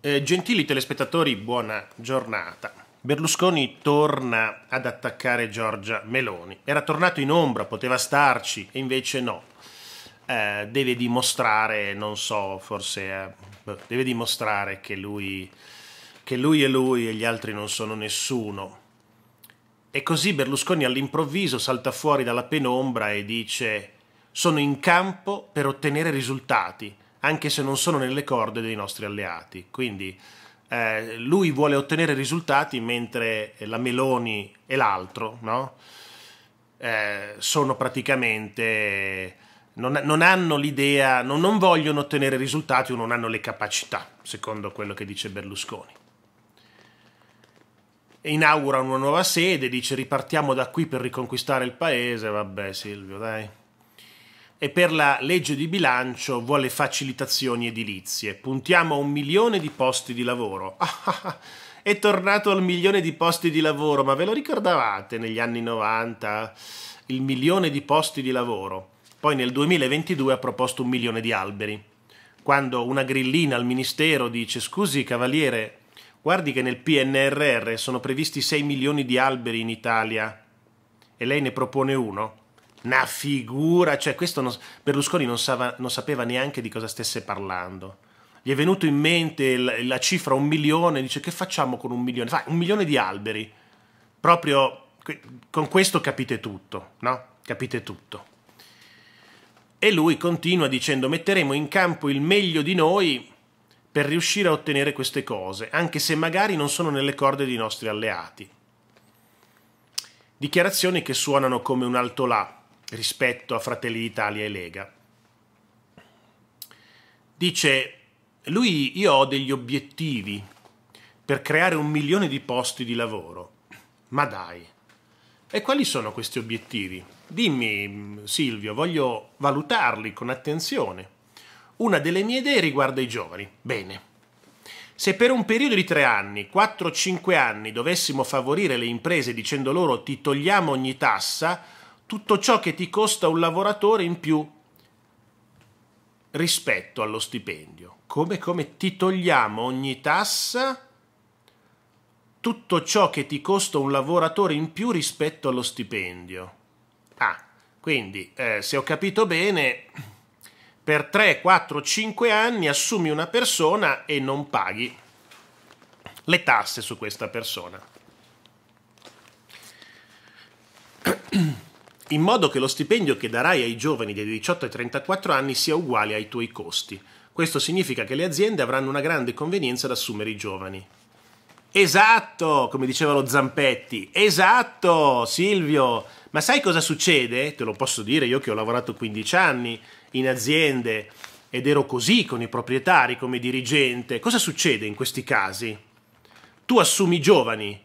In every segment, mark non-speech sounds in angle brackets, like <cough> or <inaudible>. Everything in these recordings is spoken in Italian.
Eh, gentili telespettatori, buona giornata. Berlusconi torna ad attaccare Giorgia Meloni. Era tornato in ombra, poteva starci, e invece no. Eh, deve dimostrare, non so, forse... Eh, boh, deve dimostrare che lui, che lui è lui e gli altri non sono nessuno. E così Berlusconi all'improvviso salta fuori dalla penombra e dice sono in campo per ottenere risultati anche se non sono nelle corde dei nostri alleati. Quindi eh, lui vuole ottenere risultati mentre la Meloni e l'altro no? eh, sono praticamente... Non, non hanno l'idea, non, non vogliono ottenere risultati o non hanno le capacità, secondo quello che dice Berlusconi inaugura una nuova sede, dice ripartiamo da qui per riconquistare il paese. Vabbè, Silvio, dai e per la legge di bilancio vuole facilitazioni edilizie. Puntiamo a un milione di posti di lavoro. <laughs> È tornato al milione di posti di lavoro, ma ve lo ricordavate negli anni 90? Il milione di posti di lavoro. Poi nel 2022 ha proposto un milione di alberi. Quando una grillina al ministero dice scusi cavaliere, guardi che nel PNRR sono previsti 6 milioni di alberi in Italia e lei ne propone uno una figura, cioè questo non, Berlusconi non, sava, non sapeva neanche di cosa stesse parlando gli è venuto in mente la, cifra un milione, dice che facciamo con un milione? Fa un milione di alberi, proprio con questo capite tutto, no? Capite tutto. E lui continua dicendo metteremo in campo il meglio di noi per riuscire a ottenere queste cose, anche se magari non sono nelle corde dei nostri alleati. Dichiarazioni che suonano come un alto là rispetto a Fratelli d'Italia e Lega. Dice, lui io ho degli obiettivi per creare un milione di posti di lavoro. Ma dai. E quali sono questi obiettivi? Dimmi, Silvio, voglio valutarli con attenzione. Una delle mie idee riguarda i giovani. Bene. Se per un periodo di tre anni, 4-5 anni, dovessimo favorire le imprese dicendo loro ti togliamo ogni tassa, tutto ciò che ti costa un lavoratore in più rispetto allo stipendio. Come, come ti togliamo ogni tassa tutto ciò che ti costa un lavoratore in più rispetto allo stipendio. Ah, quindi eh, se ho capito bene, per 3, 4, 5 anni assumi una persona e non paghi le tasse su questa persona. in modo che lo stipendio che darai ai giovani dei 18 ai 34 anni sia uguale ai tuoi costi. Questo significa che le aziende avranno una grande convenienza ad assumere i giovani. Esatto, come diceva lo Zampetti, esatto Silvio, ma sai cosa succede? Te lo posso dire io che ho lavorato 15 anni in aziende ed ero così con i proprietari come dirigente. Cosa succede in questi casi? Tu assumi giovani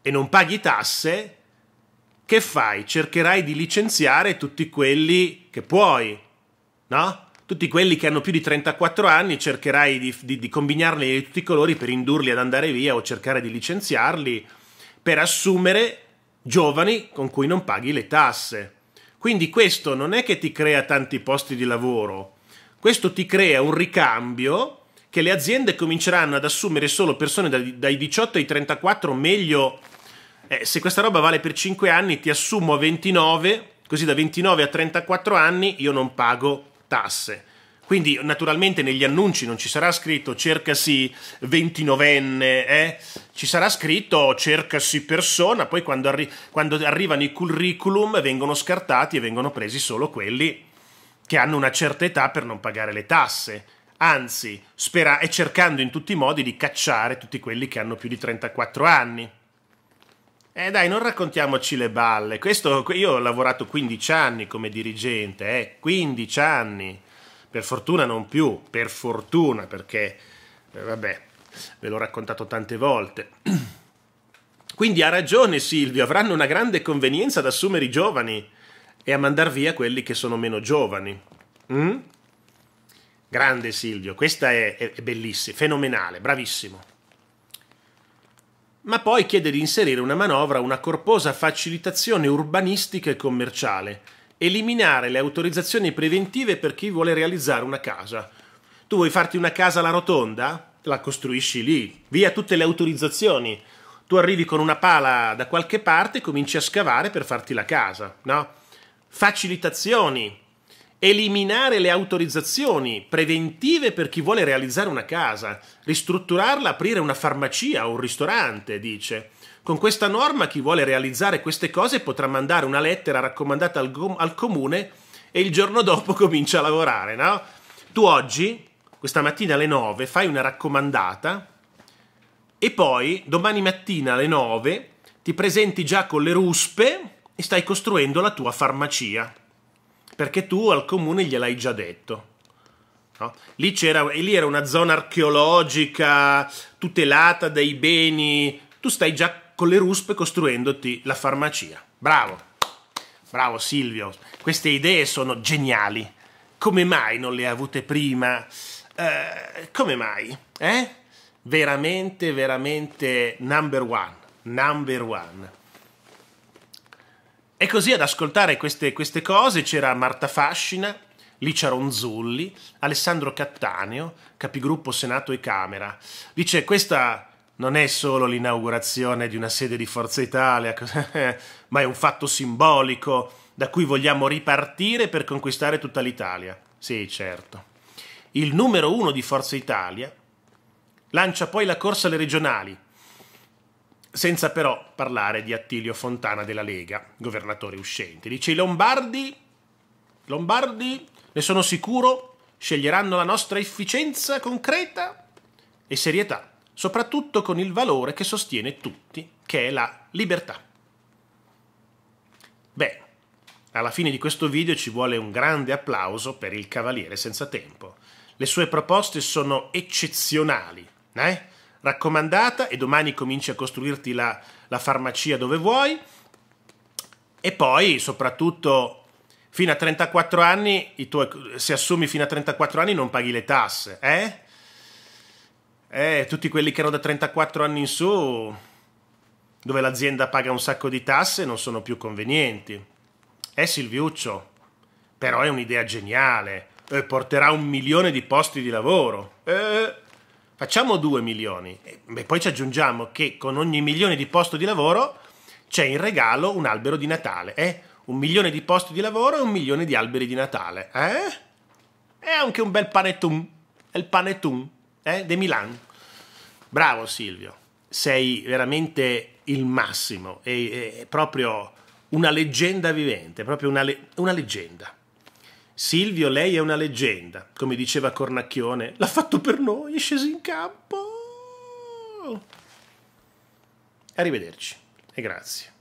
e non paghi tasse che fai? Cercherai di licenziare tutti quelli che puoi, no? Tutti quelli che hanno più di 34 anni cercherai di, di, di combinarli di tutti i colori per indurli ad andare via o cercare di licenziarli per assumere giovani con cui non paghi le tasse. Quindi questo non è che ti crea tanti posti di lavoro, questo ti crea un ricambio che le aziende cominceranno ad assumere solo persone dai 18 ai 34, meglio eh, se questa roba vale per 5 anni ti assumo a 29, così da 29 a 34 anni io non pago tasse. Quindi naturalmente negli annunci non ci sarà scritto cercasi ventinovenne, eh? ci sarà scritto cercasi persona, poi quando, arri- quando, arrivano i curriculum vengono scartati e vengono presi solo quelli che hanno una certa età per non pagare le tasse. Anzi, spera- è cercando in tutti i modi di cacciare tutti quelli che hanno più di 34 anni. Eh dai, non raccontiamoci le balle. Questo, io ho lavorato 15 anni come dirigente, eh, 15 anni. Per fortuna non più, per fortuna, perché, eh, vabbè, ve l'ho raccontato tante volte. <clears throat> Quindi ha ragione Silvio, avranno una grande convenienza ad assumere i giovani e a mandar via quelli che sono meno giovani. Mm? Grande Silvio, questa è, è, è bellissima, fenomenale, bravissimo ma poi chiede di inserire una manovra, una corposa facilitazione urbanistica e commerciale, eliminare le autorizzazioni preventive per chi vuole realizzare una casa. Tu vuoi farti una casa alla rotonda? La costruisci lì, via tutte le autorizzazioni. Tu arrivi con una pala da qualche parte e cominci a scavare per farti la casa, no? Facilitazioni, eliminare le autorizzazioni preventive per chi vuole realizzare una casa, ristrutturarla, aprire una farmacia o un ristorante, dice. Con questa norma chi vuole realizzare queste cose potrà mandare una lettera raccomandata al, com- al comune e il giorno dopo <laughs> comincia a lavorare, no? Tu oggi, questa mattina alle 9, fai una raccomandata e poi domani mattina alle 9 ti presenti già con le ruspe e stai costruendo la tua farmacia perché tu al comune gliel'hai già detto. No? Lì, lì, era una zona archeologica tutelata dai beni. Tu stai già con le ruspe costruendoti la farmacia. Bravo, bravo Silvio. Queste idee sono geniali. Come mai non le hai avute prima? Eh, come mai? Eh? Veramente, veramente number one. Number one. E così ad ascoltare queste, queste cose c'era Marta Fascina, Licia Ronzulli, Alessandro Cattaneo, capigruppo Senato e Camera. Dice questa non è solo l'inaugurazione di una sede di Forza Italia, <laughs> ma è un fatto simbolico da cui vogliamo ripartire per conquistare tutta l'Italia. Sì, certo. Il numero uno di Forza Italia lancia poi la corsa alle regionali, senza però parlare di Attilio Fontana della Lega, governatore uscente. Dice i Lombardi, Lombardi, ne sono sicuro, sceglieranno la nostra efficienza concreta e serietà, soprattutto con il valore che sostiene tutti, che è la libertà. Beh, alla fine di questo video ci vuole un grande applauso per il Cavaliere senza tempo. Le sue proposte sono eccezionali, eh? raccomandata e domani cominci a costruirti la, la farmacia dove vuoi. E poi, soprattutto, fino a 34 anni, tuoi, se assumi fino a 34 anni non paghi le tasse, eh? Eh, tutti quelli che erano da 34 anni in su, dove l'azienda paga un sacco di tasse, non sono più convenienti. Eh Silviuccio, però è un'idea geniale, eh, porterà un milione di posti di lavoro. Eh... Facciamo 2 milioni e poi ci aggiungiamo che con ogni milione di posto di lavoro c'è in regalo un albero di Natale. Eh? Un milione di posti di lavoro e un milione di alberi di Natale. Eh? E anche un bel panettun. È il panettun eh? de Milan. Bravo Silvio, sei veramente il massimo. È, è proprio una leggenda vivente, proprio una, le- una leggenda. Silvio, lei è una leggenda, come diceva Cornacchione. L'ha fatto per noi, è sceso in campo. Arrivederci e grazie.